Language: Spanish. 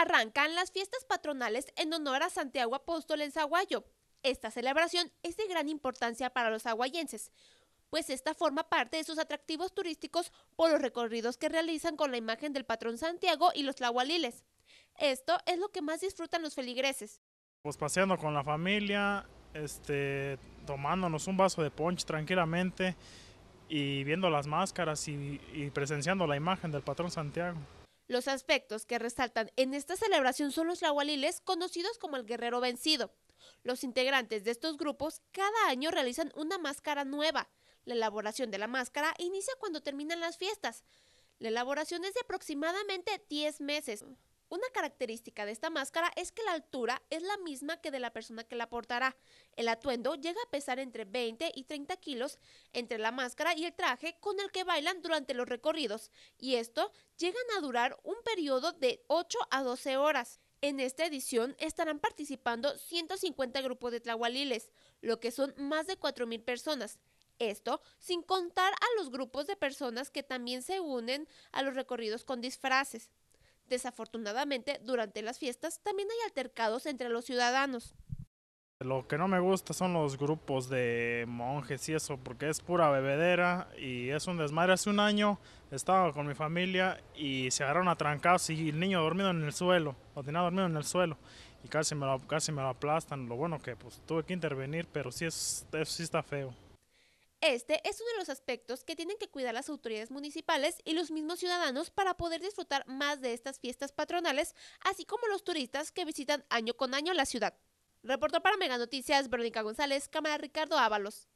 arrancan las fiestas patronales en honor a Santiago Apóstol en Zaguayo. Esta celebración es de gran importancia para los aguayenses, pues esta forma parte de sus atractivos turísticos por los recorridos que realizan con la imagen del patrón Santiago y los tlahualiles. Esto es lo que más disfrutan los feligreses. Pues paseando con la familia, este, tomándonos un vaso de ponche tranquilamente y viendo las máscaras y presenciando la imagen del patrón Santiago. Los aspectos que resaltan en esta celebración son los lahualiles, conocidos como el guerrero vencido. Los integrantes de estos grupos cada año realizan una máscara nueva. La elaboración de la máscara inicia cuando terminan las fiestas. La elaboración es de aproximadamente 10 meses. Una característica de esta máscara es que la altura es la misma que de la persona que la portará. El atuendo llega a pesar entre 20 y 30 kilos entre la máscara y el traje con el que bailan durante los recorridos, y esto llegan a durar un periodo de 8 a 12 horas. En esta edición estarán participando 150 grupos de tlahualiles, lo que son más de 4.000 personas. Esto sin contar a los grupos de personas que también se unen a los recorridos con disfraces. Desafortunadamente, durante las fiestas también hay altercados entre los ciudadanos. Lo que no me gusta son los grupos de monjes y eso, porque es pura bebedera y es un desmadre. Hace un año estaba con mi familia y se agarraron a trancados y el niño dormido en el suelo, lo tenía dormido en el suelo y casi me lo, casi me lo aplastan. Lo bueno que pues tuve que intervenir, pero sí, es, sí está feo. Este es uno de los aspectos que tienen que cuidar las autoridades municipales y los mismos ciudadanos para poder disfrutar más de estas fiestas patronales, así como los turistas que visitan año con año la ciudad. Reportó para Mega Noticias Verónica González, cámara Ricardo Ábalos.